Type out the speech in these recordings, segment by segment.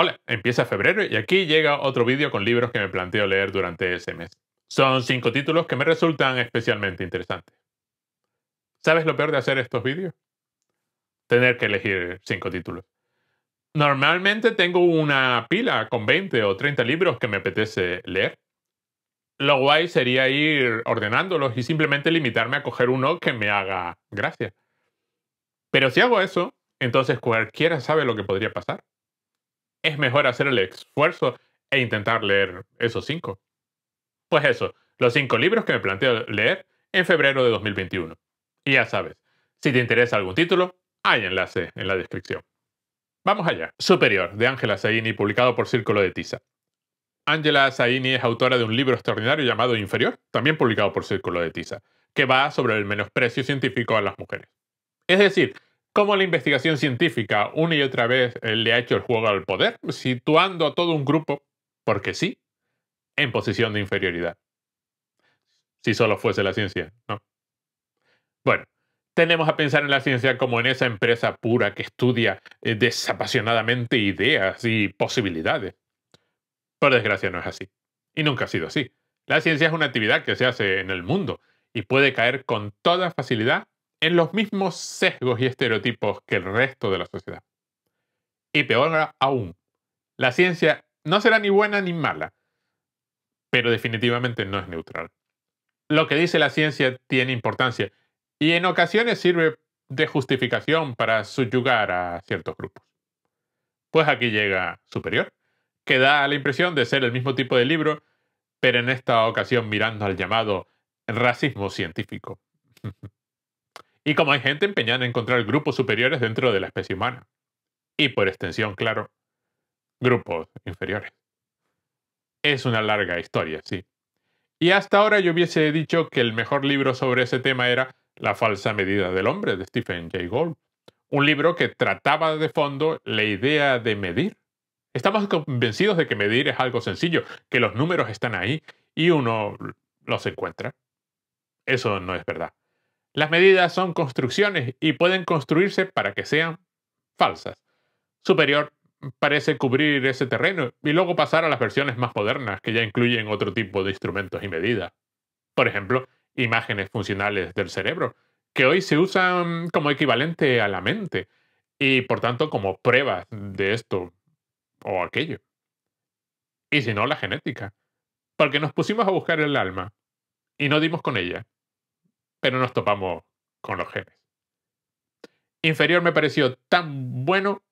Hola, empieza febrero y aquí llega otro vídeo con libros que me planteo leer durante ese mes. Son cinco títulos que me resultan especialmente interesantes. ¿Sabes lo peor de hacer estos vídeos? Tener que elegir cinco títulos. Normalmente tengo una pila con 20 o 30 libros que me apetece leer. Lo guay sería ir ordenándolos y simplemente limitarme a coger uno que me haga gracia. Pero si hago eso, entonces cualquiera sabe lo que podría pasar es mejor hacer el esfuerzo e intentar leer esos cinco. Pues eso, los cinco libros que me planteo leer en febrero de 2021. Y ya sabes, si te interesa algún título, hay enlace en la descripción. Vamos allá. Superior, de Ángela Saini, publicado por Círculo de Tiza. Ángela Saini es autora de un libro extraordinario llamado Inferior, también publicado por Círculo de Tiza, que va sobre el menosprecio científico a las mujeres. Es decir, cómo la investigación científica una y otra vez eh, le ha hecho el juego al poder, situando a todo un grupo, porque sí, en posición de inferioridad. Si solo fuese la ciencia, ¿no? Bueno, tenemos a pensar en la ciencia como en esa empresa pura que estudia eh, desapasionadamente ideas y posibilidades. Por desgracia no es así. Y nunca ha sido así. La ciencia es una actividad que se hace en el mundo y puede caer con toda facilidad en los mismos sesgos y estereotipos que el resto de la sociedad. Y peor aún, la ciencia no será ni buena ni mala, pero definitivamente no es neutral. Lo que dice la ciencia tiene importancia y en ocasiones sirve de justificación para subyugar a ciertos grupos. Pues aquí llega Superior, que da la impresión de ser el mismo tipo de libro, pero en esta ocasión mirando al llamado racismo científico. y como hay gente empeñada en encontrar grupos superiores dentro de la especie humana. Y por extensión, claro, grupos inferiores. Es una larga historia, sí. Y hasta ahora yo hubiese dicho que el mejor libro sobre ese tema era La falsa medida del hombre de Stephen Jay Gould, un libro que trataba de fondo la idea de medir. Estamos convencidos de que medir es algo sencillo, que los números están ahí y uno los encuentra. Eso no es verdad. Las medidas son construcciones y pueden construirse para que sean falsas. Superior parece cubrir ese terreno y luego pasar a las versiones más modernas que ya incluyen otro tipo de instrumentos y medidas. Por ejemplo, imágenes funcionales del cerebro, que hoy se usan como equivalente a la mente y por tanto como pruebas de esto o aquello. Y si no, la genética. Porque nos pusimos a buscar el alma y no dimos con ella pero nos topamos con los genes. Inferior me pareció tan bueno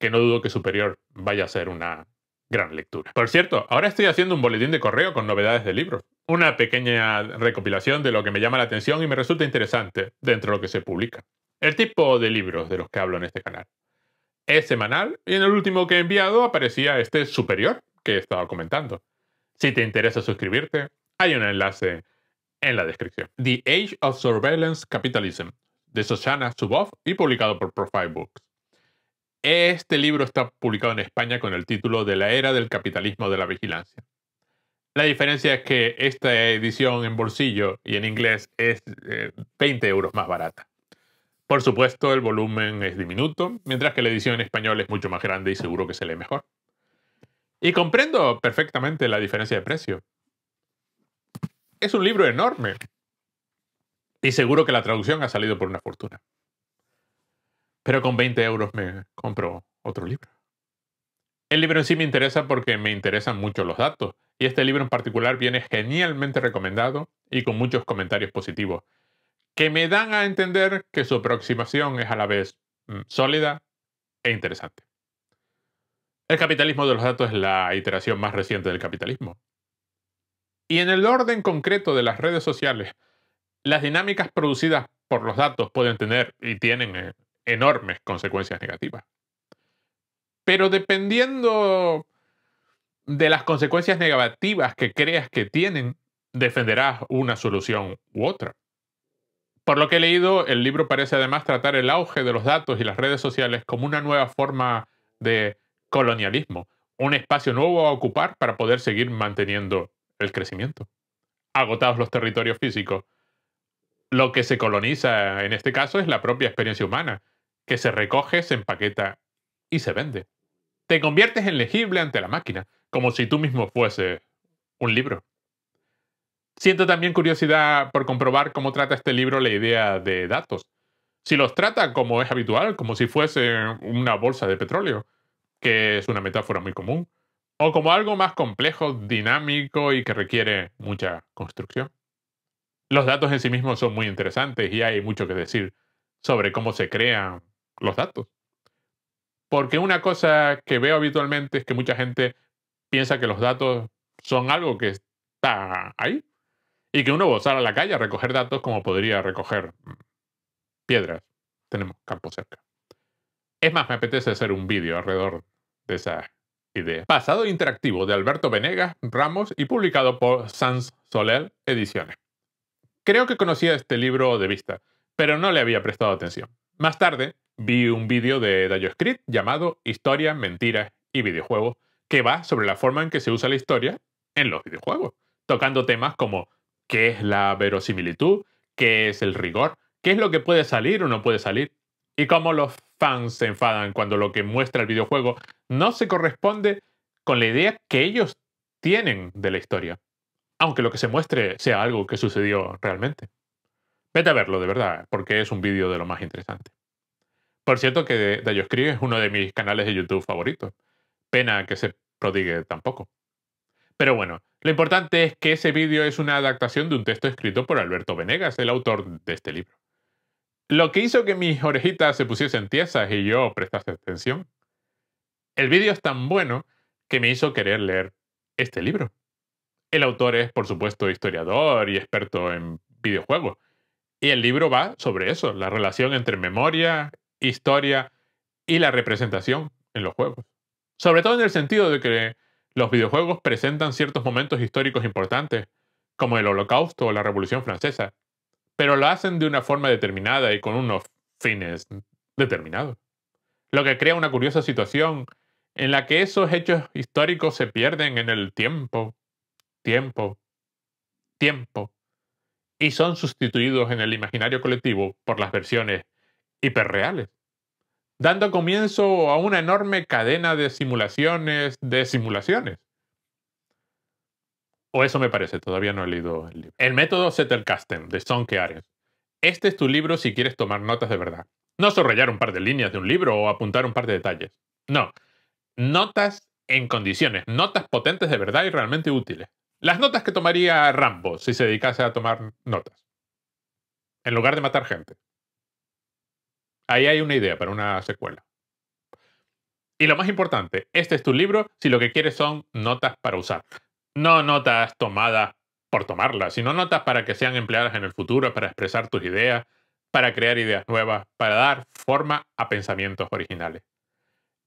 que no dudo que Superior vaya a ser una gran lectura. Por cierto, ahora estoy haciendo un boletín de correo con novedades de libros. Una pequeña recopilación de lo que me llama la atención y me resulta interesante dentro de lo que se publica. El tipo de libros de los que hablo en este canal. Es semanal y en el último que he enviado aparecía este superior que he comentando. Si te interesa suscribirte, hay un enlace en la descripción. The Age of Surveillance Capitalism, de Shoshana Suboff y publicado por Profile Books. Este libro está publicado en España con el título de La Era del Capitalismo de la Vigilancia. La diferencia es que esta edición en bolsillo y en inglés es 20 eh, euros más barata. Por supuesto, el volumen es diminuto, mientras que la edición en español es mucho más grande y seguro que se lee mejor. Y comprendo perfectamente la diferencia de precio es un libro enorme. Y seguro que la traducción ha salido por una fortuna. Pero con 20 euros me compro otro libro. El libro en sí me interesa porque me interesan mucho los datos. Y este libro en particular viene genialmente recomendado y con muchos comentarios positivos, que me dan a entender que su aproximación es a la vez mm, sólida e interesante. El capitalismo de los datos es la iteración más reciente del capitalismo. Y en el orden concreto de las redes sociales, las dinámicas producidas por los datos pueden tener y tienen eh, enormes consecuencias negativas. Pero dependiendo de las consecuencias negativas que creas que tienen, defenderás una solución u otra. Por lo que he leído, el libro parece además tratar el auge de los datos y las redes sociales como una nueva forma de colonialismo, un espacio nuevo a ocupar para poder seguir manteniendo el crecimiento. Agotados los territorios físicos. Lo que se coloniza en este caso es la propia experiencia humana, que se recoge, se empaqueta y se vende. Te conviertes en legible ante la máquina, como si tú mismo fuese un libro. Siento también curiosidad por comprobar cómo trata este libro la idea de datos. Si los trata como es habitual, como si fuese una bolsa de petróleo, que es una metáfora muy común, o como algo más complejo, dinámico y que requiere mucha construcción. Los datos en sí mismos son muy interesantes y hay mucho que decir sobre cómo se crean los datos. Porque una cosa que veo habitualmente es que mucha gente piensa que los datos son algo que está ahí y que uno va a a la calle a recoger datos como podría recoger mm, piedras. Tenemos campo cerca. Es más, me apetece hacer un vídeo alrededor de esa. Pasado interactivo de Alberto Venegas Ramos y publicado por Sans Soler Ediciones. Creo que conocía este libro de vista, pero no le había prestado atención. Más tarde vi un vídeo de Dayo Script llamado Historia, Mentiras y Videojuegos, que va sobre la forma en que se usa la historia en los videojuegos, tocando temas como qué es la verosimilitud, qué es el rigor, qué es lo que puede salir o no puede salir, y cómo los fans se enfadan cuando lo que muestra el videojuego no se corresponde con la idea que ellos tienen de la historia, aunque lo que se muestre sea algo que sucedió realmente. Vete a verlo de verdad, porque es un vídeo de lo más interesante. Por cierto que DayoScribe es uno de mis canales de YouTube favoritos. Pena que se prodigue tampoco. Pero bueno, lo importante es que ese vídeo es una adaptación de un texto escrito por Alberto Venegas, el autor de este libro. Lo que hizo que mis orejitas se pusiesen tiesas y yo prestase atención. El vídeo es tan bueno que me hizo querer leer este libro. El autor es, por supuesto, historiador y experto en videojuegos. Y el libro va sobre eso, la relación entre memoria, historia y la representación en los juegos. Sobre todo en el sentido de que los videojuegos presentan ciertos momentos históricos importantes, como el Holocausto o la Revolución Francesa, pero lo hacen de una forma determinada y con unos fines determinados. Lo que crea una curiosa situación en la que esos hechos históricos se pierden en el tiempo, tiempo, tiempo, y son sustituidos en el imaginario colectivo por las versiones hiperreales, dando comienzo a una enorme cadena de simulaciones de simulaciones o eso me parece, todavía no he leído el libro. El método Zettelkasten, de Sonke Arias. Este es tu libro si quieres tomar notas de verdad. No subrayar un par de líneas de un libro o apuntar un par de detalles. No. Notas en condiciones, notas potentes de verdad y realmente útiles. Las notas que tomaría Rambo si se dedicase a tomar notas. En lugar de matar gente. Ahí hay una idea para una secuela. Y lo más importante, este es tu libro si lo que quieres son notas para usar no notas tomadas por tomarlas, sino notas para que sean empleadas en el futuro, para expresar tus ideas, para crear ideas nuevas, para dar forma a pensamientos originales.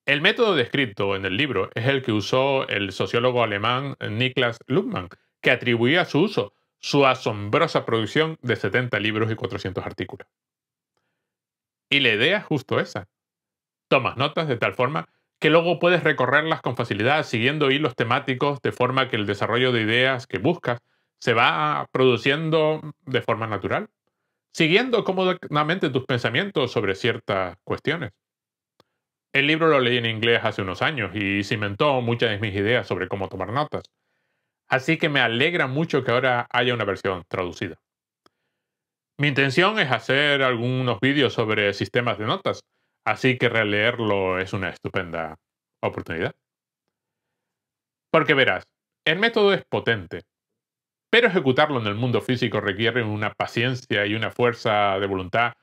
El método descrito en el libro es el que usó el sociólogo alemán Niklas Luhmann, que atribuía a su uso su asombrosa producción de 70 libros y 400 artículos. Y la idea es justo esa. Tomas notas de tal forma que luego puedes recorrerlas con facilidad siguiendo hilos temáticos de forma que el desarrollo de ideas que buscas se va produciendo de forma natural, siguiendo cómodamente tus pensamientos sobre ciertas cuestiones. El libro lo leí en inglés hace unos años y cimentó muchas de mis ideas sobre cómo tomar notas, así que me alegra mucho que ahora haya una versión traducida. Mi intención es hacer algunos vídeos sobre sistemas de notas, Así que releerlo es una estupenda oportunidad. Porque verás, el método es potente, pero ejecutarlo en el mundo físico requiere una paciencia y una fuerza de voluntad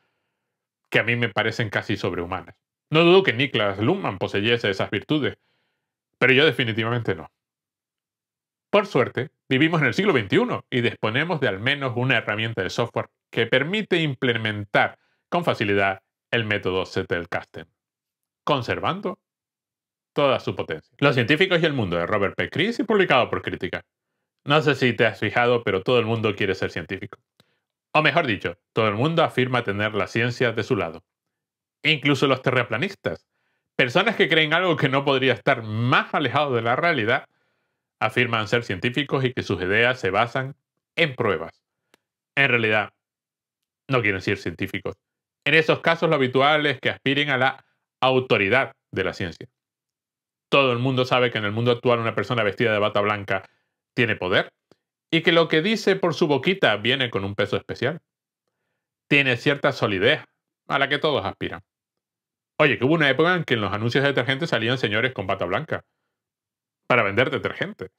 que a mí me parecen casi sobrehumanas. No dudo que Niklas Luhmann poseyese esas virtudes, pero yo definitivamente no. Por suerte, vivimos en el siglo XXI y disponemos de al menos una herramienta de software que permite implementar con facilidad el método Casting, conservando toda su potencia. Los científicos y el mundo de Robert P. Chris y publicado por Crítica. No sé si te has fijado, pero todo el mundo quiere ser científico. O mejor dicho, todo el mundo afirma tener la ciencia de su lado. Incluso los terraplanistas, personas que creen algo que no podría estar más alejado de la realidad, afirman ser científicos y que sus ideas se basan en pruebas. En realidad, no quieren ser científicos, en esos casos lo habitual es que aspiren a la autoridad de la ciencia. Todo el mundo sabe que en el mundo actual una persona vestida de bata blanca tiene poder y que lo que dice por su boquita viene con un peso especial. Tiene cierta solidez a la que todos aspiran. Oye, que hubo una época en que en los anuncios de detergentes salían señores con bata blanca para vender detergentes.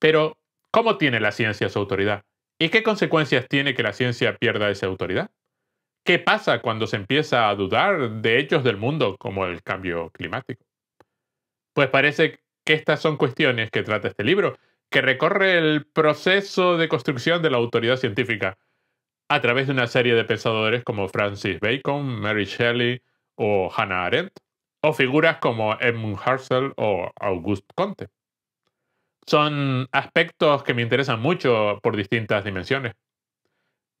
Pero, ¿cómo tiene la ciencia su autoridad? ¿Y qué consecuencias tiene que la ciencia pierda esa autoridad? ¿Qué pasa cuando se empieza a dudar de hechos del mundo como el cambio climático? Pues parece que estas son cuestiones que trata este libro, que recorre el proceso de construcción de la autoridad científica a través de una serie de pensadores como Francis Bacon, Mary Shelley o Hannah Arendt, o figuras como Edmund Husserl o Auguste Comte. Son aspectos que me interesan mucho por distintas dimensiones.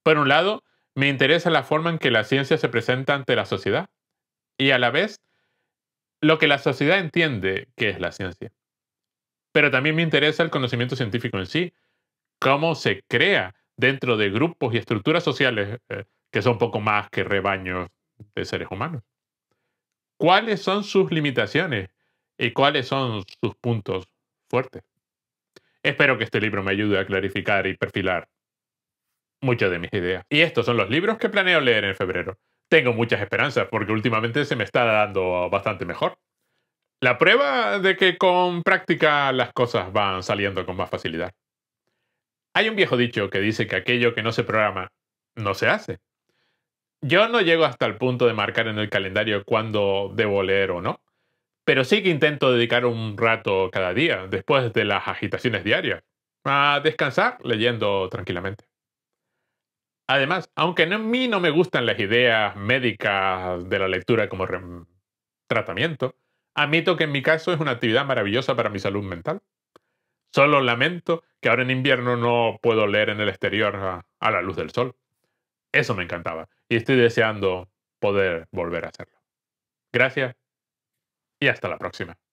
Por un lado, me interesa la forma en que la ciencia se presenta ante la sociedad y a la vez lo que la sociedad entiende que es la ciencia. Pero también me interesa el conocimiento científico en sí, cómo se crea dentro de grupos y estructuras sociales eh, que son poco más que rebaños de seres humanos. ¿Cuáles son sus limitaciones y cuáles son sus puntos fuertes? Espero que este libro me ayude a clarificar y perfilar muchas de mis ideas. Y estos son los libros que planeo leer en febrero. Tengo muchas esperanzas porque últimamente se me está dando bastante mejor. La prueba de que con práctica las cosas van saliendo con más facilidad. Hay un viejo dicho que dice que aquello que no se programa no se hace. Yo no llego hasta el punto de marcar en el calendario cuándo debo leer o no, pero sí que intento dedicar un rato cada día, después de las agitaciones diarias, a descansar leyendo tranquilamente. Además, aunque a mí no me gustan las ideas médicas de la lectura como tratamiento, admito que en mi caso es una actividad maravillosa para mi salud mental. Solo lamento que ahora en invierno no puedo leer en el exterior a, la luz del sol. Eso me encantaba y estoy deseando poder volver a hacerlo. Gracias y hasta la próxima.